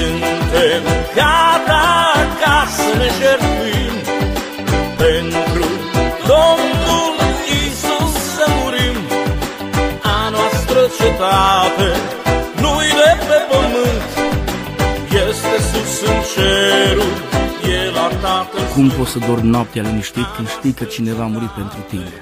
Suntem gata ca să ne jertfim Pentru Domnul Isus să murim A noastră cetate nu-i de pe pământ Este sus în cerul, e la Tatăl Cum poți să dormi noaptea liniștit când știi că cineva a murit pentru tine?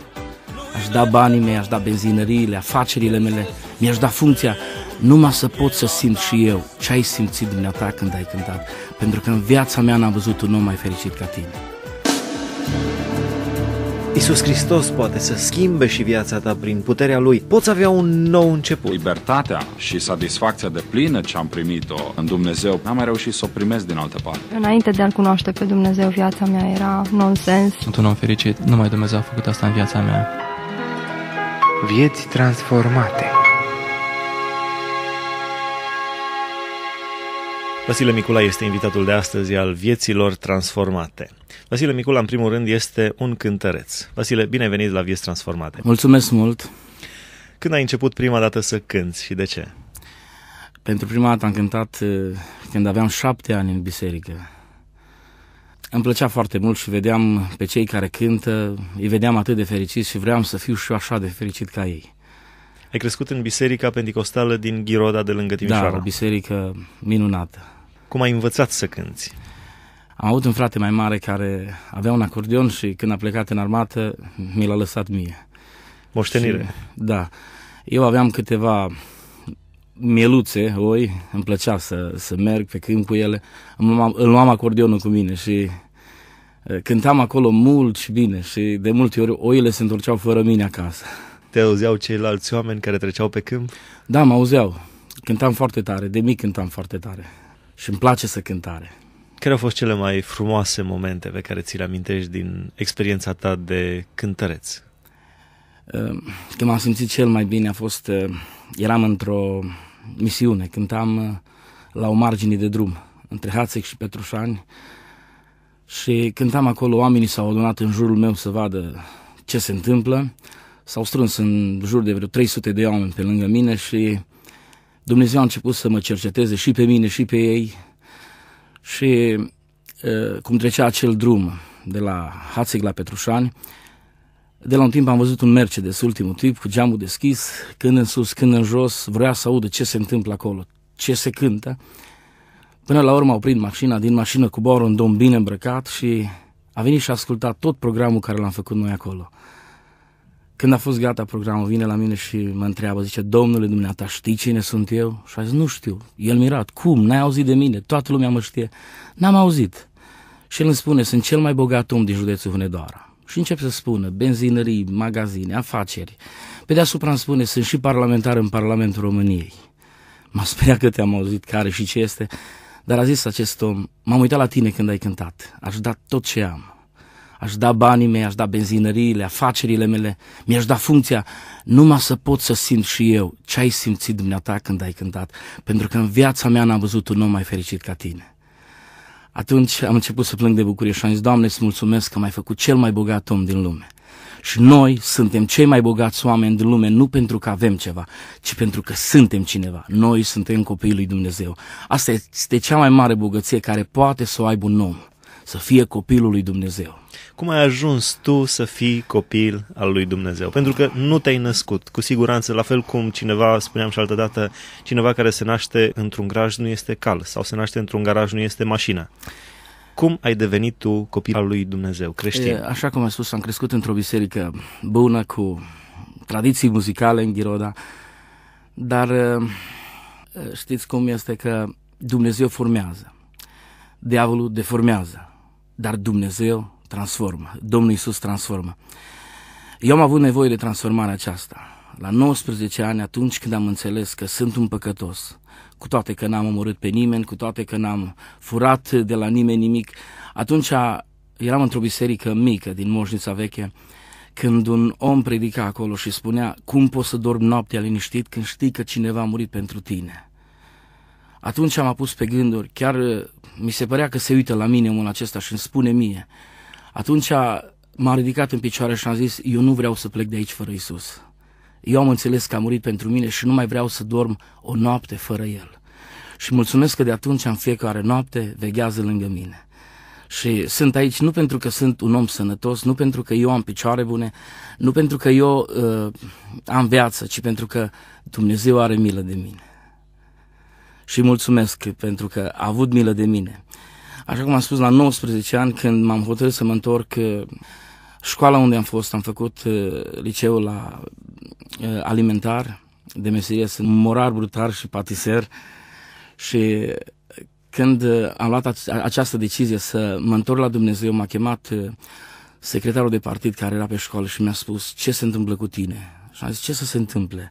Aș da banii mei, aș da benzinăriile, afacerile mele, mi-aș da funcția, numai să pot să simt și eu ce ai simțit dumneata când ai cântat, pentru că în viața mea n-am văzut un om mai fericit ca tine. Isus Hristos poate să schimbe și viața ta prin puterea Lui. Poți avea un nou început. Libertatea și satisfacția de plină ce am primit-o în Dumnezeu, n-am mai reușit să o primesc din altă parte. Înainte de a-L cunoaște pe Dumnezeu, viața mea era nonsens. Sunt un om fericit, numai Dumnezeu a făcut asta în viața mea. Vieți transformate Vasile Micula este invitatul de astăzi al Vieților Transformate. Vasile Micula, în primul rând, este un cântăreț. Vasile, bine ai venit la Vieți Transformate. Mulțumesc mult! Când ai început prima dată să cânți și de ce? Pentru prima dată am cântat uh, când aveam șapte ani în biserică. Îmi plăcea foarte mult și vedeam pe cei care cântă, îi vedeam atât de fericiți și vreau să fiu și eu așa de fericit ca ei. Ai crescut în biserica pentecostală din Ghiroda de lângă Timișoara. Da, o biserică minunată. Cum ai învățat să cânti? Am avut un frate mai mare care avea un acordeon și când a plecat în armată mi l-a lăsat mie. Moștenire. Și, da. Eu aveam câteva mieluțe, oi, îmi plăcea să, să merg pe câmp cu ele. îl luam acordeonul cu mine și eh, cântam acolo mult și bine și de multe ori oile se întorceau fără mine acasă. Te auzeau ceilalți oameni care treceau pe câmp? Da, mă auzeau. Cântam foarte tare, de mic cântam foarte tare. Și îmi place să cânt tare. Care au fost cele mai frumoase momente pe care ți le amintești din experiența ta de cântăreț? Ehm, când m-am simțit cel mai bine a fost, ehm, eram într-o misiune, cântam ehm, la o margine de drum, între Hațec și Petrușani, și cântam acolo, oamenii s-au adunat în jurul meu să vadă ce se întâmplă s-au strâns în jur de vreo 300 de oameni pe lângă mine și Dumnezeu a început să mă cerceteze și pe mine și pe ei și cum trecea acel drum de la Hațeg la Petrușani, de la un timp am văzut un Mercedes, ultimul tip, cu geamul deschis, când în sus, când în jos, vrea să audă ce se întâmplă acolo, ce se cântă. Până la urmă au oprit mașina, din mașină coboară un domn bine îmbrăcat și a venit și a ascultat tot programul care l-am făcut noi acolo. Când a fost gata programul, vine la mine și mă întreabă, zice, domnule dumneata, știi cine sunt eu? Și a zis, nu știu. El mirat, cum? N-ai auzit de mine? Toată lumea mă știe. N-am auzit. Și el îmi spune, sunt cel mai bogat om din județul Hunedoara. Și încep să spună, benzinării, magazine, afaceri. Pe deasupra îmi spune, sunt și parlamentar în Parlamentul României. M-a speriat că te-am auzit care și ce este, dar a zis acest om, m-am uitat la tine când ai cântat, aș da tot ce am aș da banii mei, aș da benzinăriile, afacerile mele, mi-aș da funcția, numai să pot să simt și eu ce ai simțit dumneata când ai cântat, pentru că în viața mea n-am văzut un om mai fericit ca tine. Atunci am început să plâng de bucurie și am zis, Doamne, îți mulțumesc că m-ai făcut cel mai bogat om din lume. Și noi suntem cei mai bogați oameni din lume, nu pentru că avem ceva, ci pentru că suntem cineva. Noi suntem copiii lui Dumnezeu. Asta este cea mai mare bogăție care poate să o aibă un om să fie copilul lui Dumnezeu. Cum ai ajuns tu să fii copil al lui Dumnezeu? Pentru că nu te-ai născut, cu siguranță, la fel cum cineva, spuneam și altă dată, cineva care se naște într-un garaj nu este cal sau se naște într-un garaj nu este mașină. Cum ai devenit tu copil al lui Dumnezeu, creștin? E, așa cum am spus, am crescut într-o biserică bună, cu tradiții muzicale în Ghiroda, dar știți cum este că Dumnezeu formează, diavolul deformează. Dar Dumnezeu transformă, Domnul Iisus transformă. Eu am avut nevoie de transformarea aceasta. La 19 ani, atunci când am înțeles că sunt un păcătos, cu toate că n-am omorât pe nimeni, cu toate că n-am furat de la nimeni nimic, atunci eram într-o biserică mică din Moșnița Veche, când un om predica acolo și spunea, cum poți să dormi noaptea liniștit când știi că cineva a murit pentru tine? Atunci am apus pe gânduri, chiar mi se părea că se uită la mine omul acesta și îmi spune mie. Atunci m a ridicat în picioare și am zis, eu nu vreau să plec de aici fără Isus. Eu am înțeles că a murit pentru mine și nu mai vreau să dorm o noapte fără El. Și mulțumesc că de atunci, în fiecare noapte, veghează lângă mine. Și sunt aici nu pentru că sunt un om sănătos, nu pentru că eu am picioare bune, nu pentru că eu uh, am viață, ci pentru că Dumnezeu are milă de mine și mulțumesc pentru că a avut milă de mine. Așa cum am spus, la 19 ani, când m-am hotărât să mă întorc, uh, școala unde am fost, am făcut uh, liceul la uh, alimentar, de meserie, sunt morar, brutar și patiser și când am luat această decizie să mă întorc la Dumnezeu, m-a chemat secretarul de partid care era pe școală și mi-a spus ce se întâmplă cu tine. Și am zis ce să se întâmple.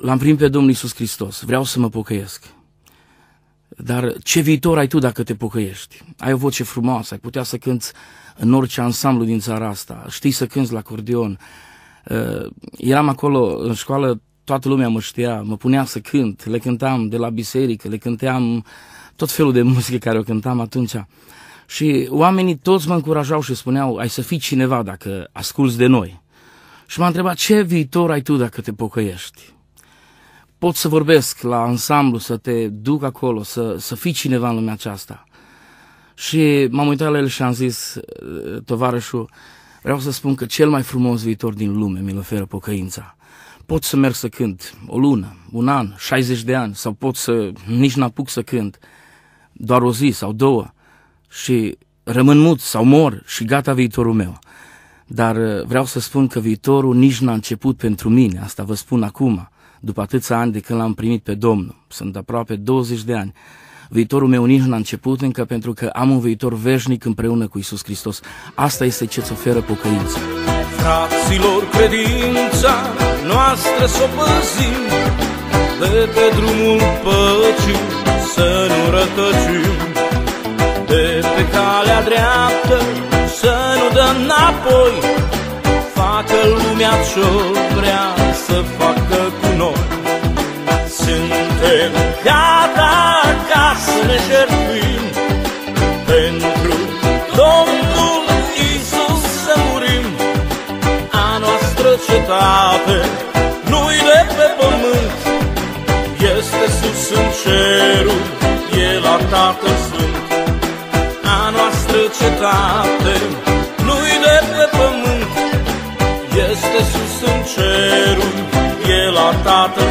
L-am primit pe Domnul Isus Hristos, vreau să mă pocăiesc. Dar ce viitor ai tu dacă te pocăiești? Ai o voce frumoasă, ai putea să cânți în orice ansamblu din țara asta, știi să cânți la acordeon. Uh, eram acolo în școală, toată lumea mă știa, mă punea să cânt, le cântam de la biserică, le cânteam tot felul de muzică care o cântam atunci. Și oamenii toți mă încurajau și spuneau, ai să fii cineva dacă asculți de noi. Și m-a întrebat, ce viitor ai tu dacă te pocăiești? pot să vorbesc la ansamblu, să te duc acolo, să, să fii cineva în lumea aceasta. Și m-am uitat la el și am zis, eh, tovarășul, vreau să spun că cel mai frumos viitor din lume mi-l oferă pocăința. Pot să merg să cânt o lună, un an, 60 de ani, sau pot să nici n-apuc să cânt, doar o zi sau două, și rămân mut sau mor și gata viitorul meu. Dar eh, vreau să spun că viitorul nici n-a început pentru mine, asta vă spun acum după atâția ani de când l-am primit pe Domnul. Sunt aproape 20 de ani. Viitorul meu nici n-a început încă pentru că am un viitor veșnic împreună cu Isus Hristos. Asta este ce îți oferă pocăința. Fraților, credința noastră să o păzim, de pe drumul păcii să nu rătăcim, de pe calea dreaptă să nu dăm înapoi, facă lumea ce vrea să facă suntem gata ca să ne jertuim Pentru Domnul Isus să murim A noastră cetate nu-i de pe pământ Este sus în cerul, e la Tatăl Sfânt A noastră cetate nu-i de pe pământ Este sus în cerul, e la Tatăl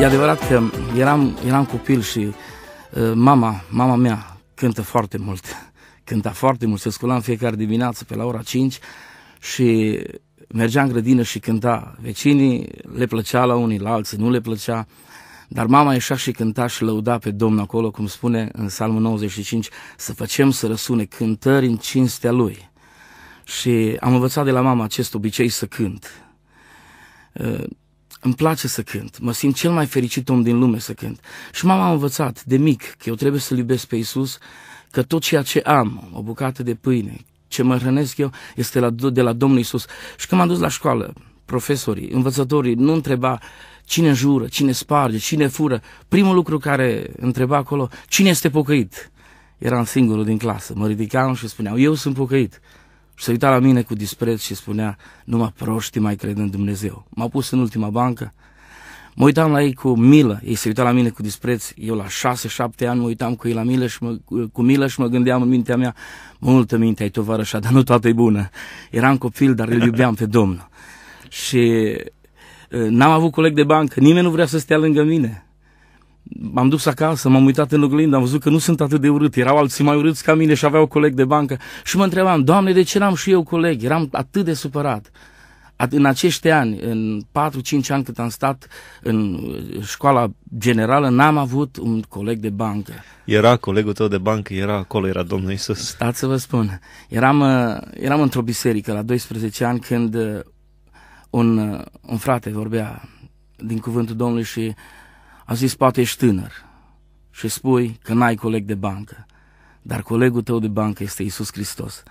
E adevărat că eram, eram copil și uh, mama, mama mea cântă foarte mult. Cânta foarte mult, se sculam fiecare dimineață pe la ora 5 și mergea în grădină și cânta. Vecinii le plăcea la unii, la alții nu le plăcea, dar mama ieșea și cânta și lăuda pe Domnul acolo, cum spune în Salmul 95, să facem să răsune cântări în cinstea Lui. Și am învățat de la mama acest obicei să cânt. Uh, îmi place să cânt, mă simt cel mai fericit om din lume să cânt. Și mama a învățat de mic că eu trebuie să-L iubesc pe Iisus, că tot ceea ce am, o bucată de pâine, ce mă hrănesc eu, este la, de la Domnul Iisus. Și când m-am dus la școală, profesorii, învățătorii, nu întreba cine jură, cine sparge, cine fură. Primul lucru care întreba acolo, cine este pocăit? Eram singurul din clasă, mă ridicam și spuneau, eu sunt pocăit se uita la mine cu dispreț și spunea, numai proștii mai cred în Dumnezeu. m M-a pus în ultima bancă, mă uitam la ei cu milă, ei se uita la mine cu dispreț, eu la șase, șapte ani mă uitam cu ei la milă și mă, cu milă și mă gândeam în mintea mea, multă minte ai tovarășa, dar nu toată e bună. Eram copil, dar îl iubeam pe Domnul. Și eh, n-am avut coleg de bancă, nimeni nu vrea să stea lângă mine m-am dus acasă, m-am uitat în oglindă, am văzut că nu sunt atât de urât, erau alții mai urâți ca mine și aveau coleg de bancă și mă întrebam, Doamne, de ce n-am și eu coleg? Eram atât de supărat. în acești ani, în 4-5 ani cât am stat în școala generală, n-am avut un coleg de bancă. Era colegul tău de bancă, era acolo, era Domnul Isus. Stați să vă spun, eram, uh, eram într-o biserică la 12 ani când uh, un, uh, un frate vorbea din cuvântul Domnului și uh, a zis, poate ești tânăr și spui că n-ai coleg de bancă, dar colegul tău de bancă este Isus Hristos.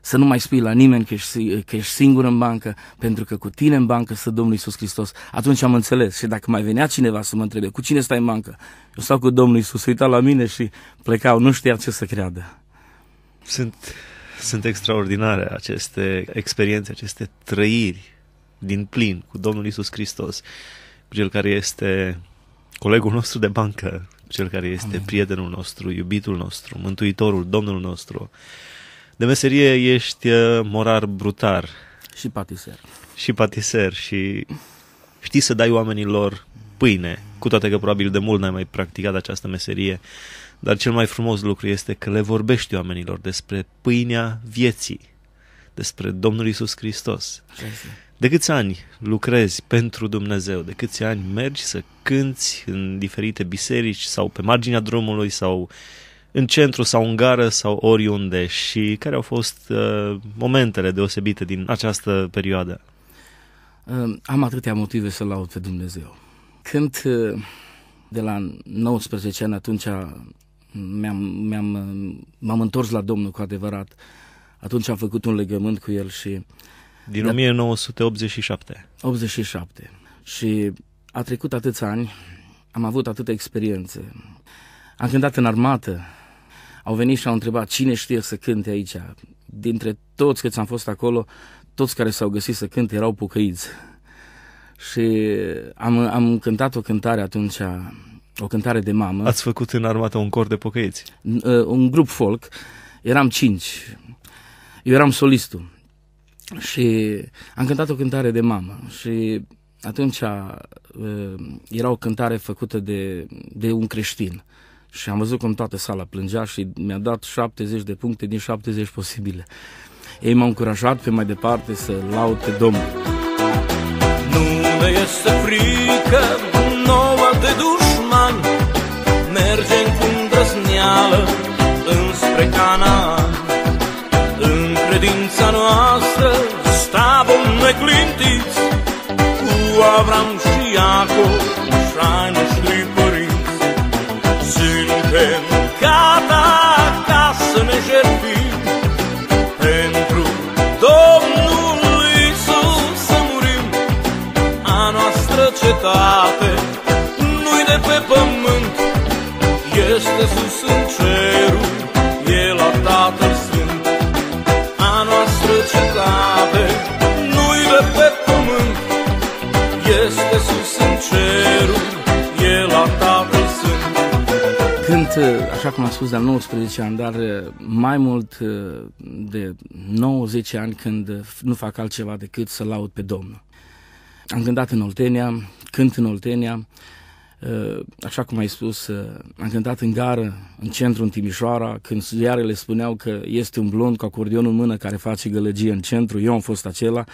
Să nu mai spui la nimeni că ești, că ești singur în bancă, pentru că cu tine în bancă stă Domnul Isus Hristos. Atunci am înțeles și dacă mai venea cineva să mă întrebe, cu cine stai în bancă? Eu stau cu Domnul Isus, uita la mine și plecau, nu știa ce să creadă. Sunt, sunt extraordinare aceste experiențe, aceste trăiri din plin cu Domnul Isus Hristos, cu Cel care este colegul nostru de bancă, cel care este Amin. prietenul nostru, iubitul nostru, mântuitorul, domnul nostru. De meserie ești uh, morar brutar. Și patiser. Și patiser și știi să dai oamenilor pâine, cu toate că probabil de mult n-ai mai practicat această meserie, dar cel mai frumos lucru este că le vorbești oamenilor despre pâinea vieții, despre Domnul Isus Hristos. Așa. De câți ani lucrezi pentru Dumnezeu? De câți ani mergi să cânți în diferite biserici sau pe marginea drumului sau în centru sau în gară sau oriunde și care au fost uh, momentele deosebite din această perioadă? Uh, am atâtea motive să laud pe Dumnezeu. Când uh, de la 19 ani atunci uh, am m am uh, m-am întors la Domnul cu adevărat, atunci am făcut un legământ cu El și uh, din de... 1987. 87. Și a trecut atâți ani, am avut atâtea experiențe. Am cântat în armată, au venit și au întrebat cine știe să cânte aici. Dintre toți câți am fost acolo, toți care s-au găsit să cânte erau pucăiți. Și am, am cântat o cântare atunci, o cântare de mamă. Ați făcut în armată un cor de pocăiți? Uh, un grup folk. Eram cinci. Eu eram solistul și am cântat o cântare de mamă și atunci uh, era o cântare făcută de, de un creștin și am văzut cum toată sala plângea și mi-a dat 70 de puncte din 70 posibile. Ei m-au încurajat pe mai departe să laud pe Domnul. Nu ne este frică nouă de dușman, mergem cu îndrăzneală înspre canal credința noastră sta vom neclintiți cu Avram și Iacov și ai noștri părinți. Suntem ca așa cum am spus, de 19 ani, dar uh, mai mult uh, de 90 ani când nu fac altceva decât să laud pe Domnul. Am cântat în Oltenia, cânt în Oltenia, uh, așa cum ai spus, am cântat în gară, în centru, în Timișoara, când ziarele spuneau că este un blond cu acordionul în mână care face gălăgie în centru, eu am fost acela,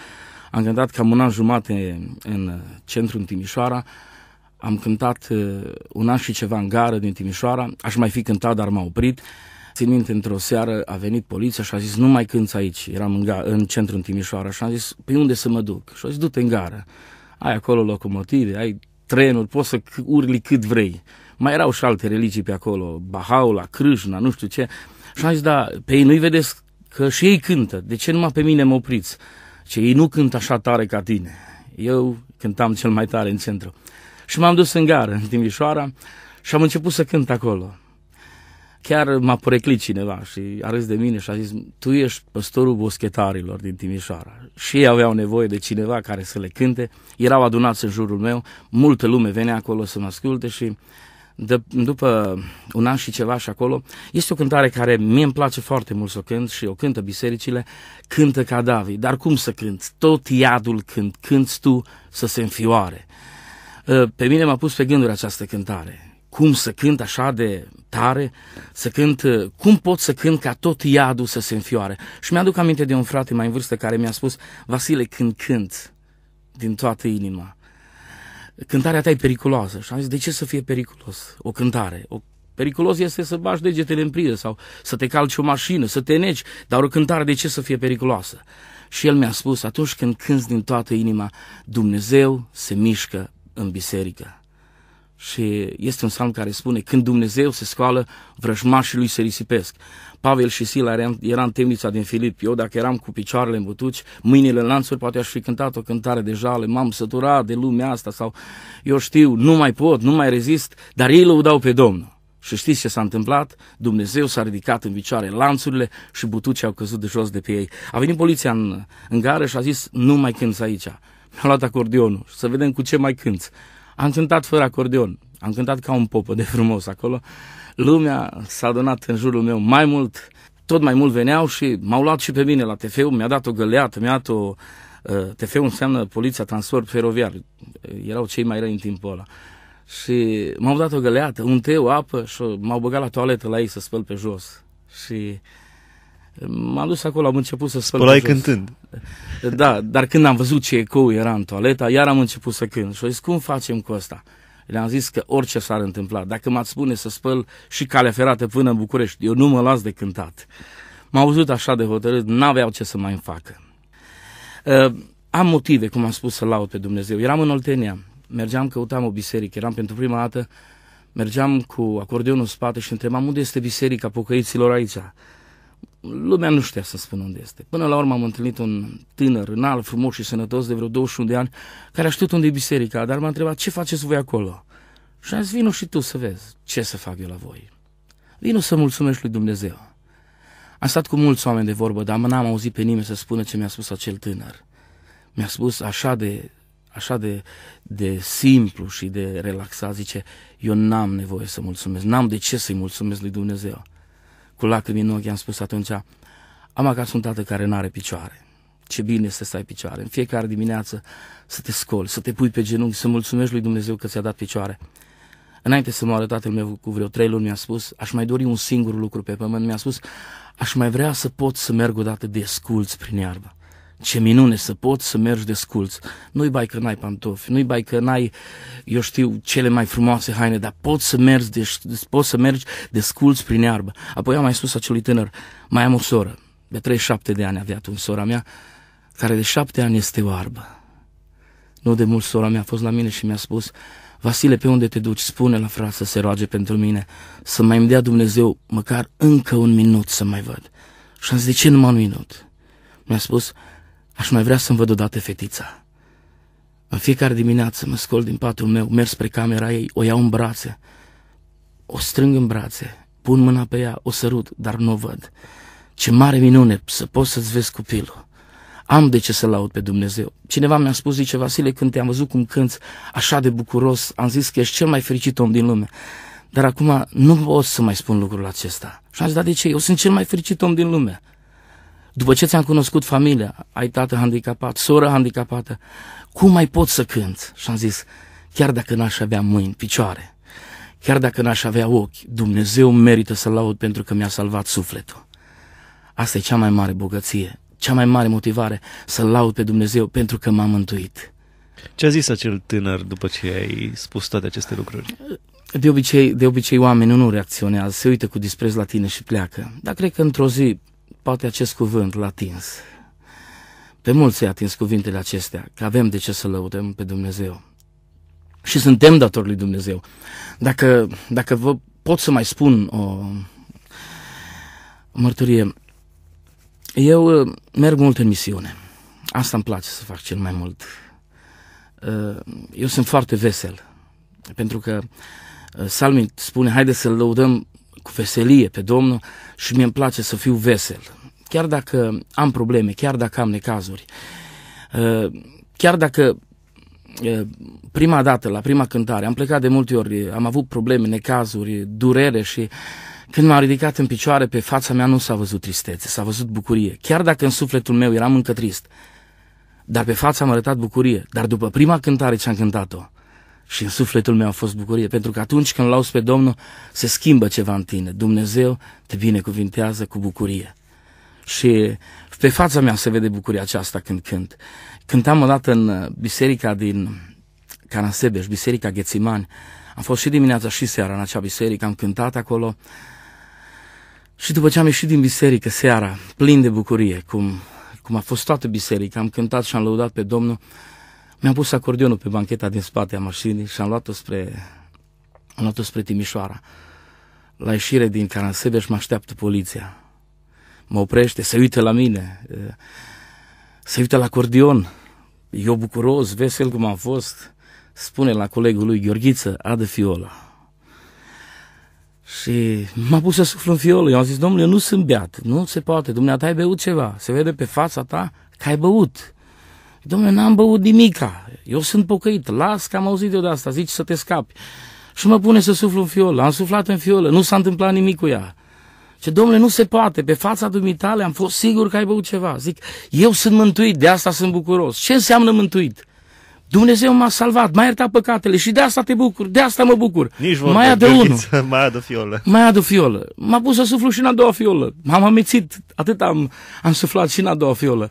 am cântat cam un an jumate în centru, în Timișoara, am cântat uh, un an și ceva în gară din Timișoara, aș mai fi cântat, dar m-a oprit. Țin minte, într-o seară a venit poliția și a zis, nu mai cânți aici, eram în, ga- în centru în Timișoara și am zis, pe păi unde să mă duc? Și a zis, du-te în gară, ai acolo locomotive, ai trenuri, poți să urli cât vrei. Mai erau și alte religii pe acolo, Bahaula, Crâșna, nu știu ce. Și am zis, da, pe ei nu-i vedeți că și ei cântă, de ce numai pe mine mă opriți? Ce ei nu cântă așa tare ca tine. Eu cântam cel mai tare în centru. Și m-am dus în gară, în Timișoara, și am început să cânt acolo. Chiar m-a poreclit cineva și a râs de mine și a zis, tu ești păstorul boschetarilor din Timișoara. Și ei aveau nevoie de cineva care să le cânte, erau adunați în jurul meu, multă lume venea acolo să mă asculte și de, după un an și ceva și acolo, este o cântare care mie îmi place foarte mult să o cânt și o cântă bisericile, cântă ca David. Dar cum să cânt? Tot iadul când cânti tu să se înfioare. Ă, pe mine m-a pus pe gânduri această cântare. Cum să cânt așa de tare, să cânt, ă, cum pot să cânt ca tot iadul să se înfioare. Și mi-aduc aminte de un frate mai în vârstă care mi-a spus, Vasile, când cânt din toată inima, cântarea ta e periculoasă. Și am zis, de ce să fie periculos o cântare? O Periculos este să bași degetele în priză sau să te calci o mașină, să te neci, dar o cântare de ce să fie periculoasă? Și el mi-a spus, atunci când cânți din toată inima, Dumnezeu se mișcă în biserică. Și este un psalm care spune, când Dumnezeu se scoală, vrăjmașii lui se risipesc. Pavel și Sila era în temnița din Filip. Eu, dacă eram cu picioarele în butuci, mâinile în lanțuri, poate aș fi cântat o cântare de jale, m-am săturat de lumea asta sau eu știu, nu mai pot, nu mai rezist, dar ei lăudau pe Domnul. Și știți ce s-a întâmplat? Dumnezeu s-a ridicat în picioare lanțurile și butucii au căzut de jos de pe ei. A venit poliția în, în gară și a zis, nu mai cânți aici mi a luat acordeonul și să vedem cu ce mai cânt. Am cântat fără acordeon, am cântat ca un popă de frumos acolo. Lumea s-a adunat în jurul meu mai mult, tot mai mult veneau și m-au luat și pe mine la TFU, mi-a dat o găleată, mi-a dat o... Uh, TFU înseamnă Poliția Transport Feroviar, erau cei mai răi în timpul ăla. Și m-au dat o găleată, un teu, apă și m-au băgat la toaletă la ei să spăl pe jos. Și M-am dus acolo, am început să spăl Spălai cântând. Da, dar când am văzut ce ecou era în toaleta, iar am început să cânt. Și au zis, cum facem cu asta? Le-am zis că orice s-ar întâmpla, dacă m-ați spune să spăl și calea ferată până în București, eu nu mă las de cântat. M-au văzut așa de hotărât, n-aveau ce să mai facă. Uh, am motive, cum am spus, să laud pe Dumnezeu. Eram în Oltenia, mergeam, căutam o biserică, eram pentru prima dată, mergeam cu acordeonul în spate și întrebam unde este biserica pocăiților aici lumea nu știa să spun unde este. Până la urmă am întâlnit un tânăr înalt, frumos și sănătos de vreo 21 de ani, care a știut unde e biserica, dar m-a întrebat ce faceți voi acolo? Și am zis, vino și tu să vezi ce să fac eu la voi. Vino să mulțumești lui Dumnezeu. Am stat cu mulți oameni de vorbă, dar n-am auzit pe nimeni să spună ce mi-a spus acel tânăr. Mi-a spus așa de, așa de, de simplu și de relaxat, zice, eu n-am nevoie să mulțumesc, n-am de ce să-i mulțumesc lui Dumnezeu cu lacrimi în ochi, am spus atunci, am acasă un tată care nu are picioare. Ce bine să stai picioare. În fiecare dimineață să te scoli, să te pui pe genunchi, să mulțumești lui Dumnezeu că ți-a dat picioare. Înainte să moară tatăl meu cu vreo trei luni mi-a spus, aș mai dori un singur lucru pe pământ, mi-a spus, aș mai vrea să pot să merg odată sculți prin iarbă. Ce minune să poți să mergi de sculți. Nu-i bai că n-ai pantofi, nu-i bai că n-ai, eu știu, cele mai frumoase haine, dar poți să mergi, de, poți să mergi sculți prin iarbă. Apoi am mai spus acelui tânăr, mai am o soră, de 37 de ani avea atunci sora mea, care de șapte ani este oarbă. Nu de mult sora mea a fost la mine și mi-a spus, Vasile, pe unde te duci? Spune la frate să se roage pentru mine, să mai îmi dea Dumnezeu măcar încă un minut să mai văd. Și am zis, de ce numai un minut? Mi-a spus, Aș mai vrea să-mi văd odată fetița. În fiecare dimineață mă scol din patul meu, merg spre camera ei, o iau în brațe, o strâng în brațe, pun mâna pe ea, o sărut, dar nu o văd. Ce mare minune să poți să-ți vezi copilul. Am de ce să laud pe Dumnezeu. Cineva mi-a spus, zice, Vasile, când te-am văzut cum cânți așa de bucuros, am zis că ești cel mai fericit om din lume. Dar acum nu pot să mai spun lucrul acesta. Și am zis, da, de ce? Eu sunt cel mai fericit om din lume. După ce ți-am cunoscut familia, ai tată handicapat, soră handicapată, cum mai pot să cânt? Și am zis, chiar dacă n-aș avea mâini, picioare, chiar dacă n-aș avea ochi, Dumnezeu merită să-L laud pentru că mi-a salvat sufletul. Asta e cea mai mare bogăție, cea mai mare motivare să-L laud pe Dumnezeu pentru că m-a mântuit. Ce a zis acel tânăr după ce ai spus toate aceste lucruri? De obicei, de obicei oamenii nu reacționează, se uită cu dispreț la tine și pleacă. Dar cred că într-o zi poate acest cuvânt l-a atins. Pe mulți i-a atins cuvintele acestea, că avem de ce să lăudăm pe Dumnezeu. Și suntem datori lui Dumnezeu. Dacă, dacă vă pot să mai spun o, mărturie, eu uh, merg mult în misiune. Asta îmi place să fac cel mai mult. Uh, eu sunt foarte vesel, pentru că uh, Salmi spune, haide să lăudăm cu veselie pe Domnul și mi-e place să fiu vesel. Chiar dacă am probleme, chiar dacă am necazuri, uh, chiar dacă uh, prima dată, la prima cântare, am plecat de multe ori, am avut probleme, necazuri, durere și când m-am ridicat în picioare, pe fața mea nu s-a văzut tristețe, s-a văzut bucurie. Chiar dacă în sufletul meu eram încă trist, dar pe fața am arătat bucurie. Dar după prima cântare ce am cântat-o, și în sufletul meu a fost bucurie, pentru că atunci când lauzi pe Domnul, se schimbă ceva în tine. Dumnezeu te binecuvintează cu bucurie. Și pe fața mea se vede bucuria aceasta când cânt. Cântam odată în uh, biserica din Canasebeș, biserica Ghețimani. Am fost și dimineața și seara în acea biserică, am cântat acolo. Și după ce am ieșit din biserică seara, plin de bucurie, cum, cum a fost toată biserica, am cântat și am lăudat pe Domnul, mi-am pus acordionul pe bancheta din spate a mașinii și am luat-o spre, am luat spre Timișoara. La ieșire din Caransebeș mă așteaptă poliția. Mă oprește, se uită la mine, se uită la acordion. Eu bucuros, vesel cum am fost, spune la colegul lui Gheorghiță, adă fiola. Și m-a pus să suflu în fiolă. Eu am zis, domnule, eu nu sunt beat, nu se poate, dumneata ai beut ceva, se vede pe fața ta că ai băut. Domnule, n-am băut nimica, eu sunt pocăit, las că am auzit eu de asta, zici să te scapi. Și mă pune să suflu în fiolă, am suflat în fiolă, nu s-a întâmplat nimic cu ea. Ce domnule, nu se poate, pe fața dumitale am fost sigur că ai băut ceva. Zic, eu sunt mântuit, de asta sunt bucuros. Ce înseamnă mântuit? Dumnezeu m-a salvat, m-a iertat păcatele și de asta te bucur, de asta mă bucur. Nici vorba, mai adă unul. Mai adă fiolă. Mai adă fiolă. M-a pus să suflu și în a doua fiolă. M-am amețit, atât am, am suflat și în a doua fiolă.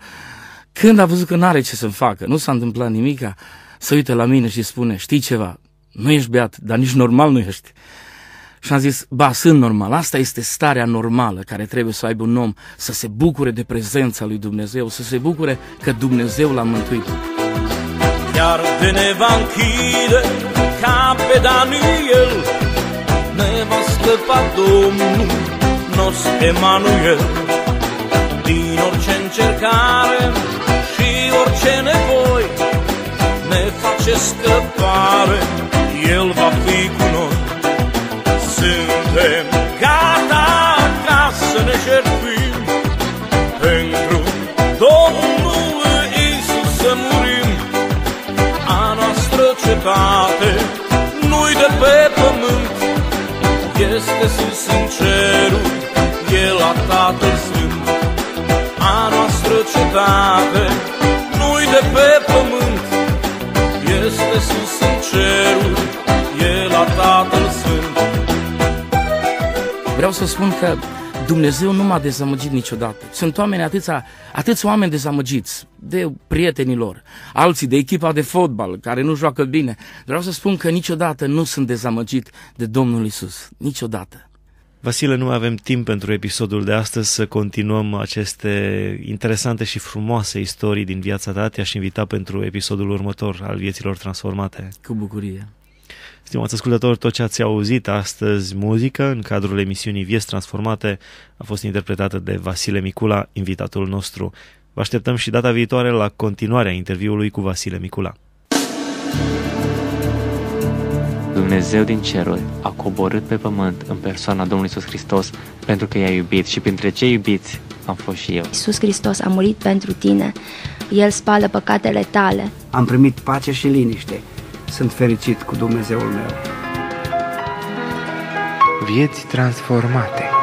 Când a văzut că n-are ce să-mi facă, nu s-a întâmplat nimic, să uite la mine și spune, știi ceva, nu ești beat, dar nici normal nu ești. Și am zis, ba, sunt normal, asta este starea normală care trebuie să aibă un om, să se bucure de prezența lui Dumnezeu, să se bucure că Dumnezeu l-a mântuit. Iar de ne va închide ca pe Daniel, ne va scăpa Domnul nostru Emanuel, din orice încercare, pare El va fi cu noi Suntem gata ca să ne jertfim Pentru Domnul Isus să murim A noastră cetate nu-i de pe pământ Este sus în cerul, e la Tatăl Sfânt A noastră cetate nu-i de pe Vreau să spun că Dumnezeu nu m-a dezamăgit niciodată. Sunt oameni atâția, atâți oameni dezamăgiți de prietenii lor, alții de echipa de fotbal care nu joacă bine. Vreau să spun că niciodată nu sunt dezamăgit de Domnul Isus. Niciodată. Vasile, nu avem timp pentru episodul de astăzi să continuăm aceste interesante și frumoase istorii din viața ta. Te-aș invita pentru episodul următor al Vieților Transformate. Cu bucurie! Stimați ascultători, tot ce ați auzit astăzi, muzică, în cadrul emisiunii Vieți Transformate, a fost interpretată de Vasile Micula, invitatul nostru. Vă așteptăm și data viitoare la continuarea interviului cu Vasile Micula. Dumnezeu din cerul a coborât pe pământ în persoana Domnului Iisus Hristos pentru că i-a iubit și printre cei iubiți am fost și eu. Iisus Hristos a murit pentru tine, El spală păcatele tale. Am primit pace și liniște sunt fericit cu Dumnezeul meu. Vieți transformate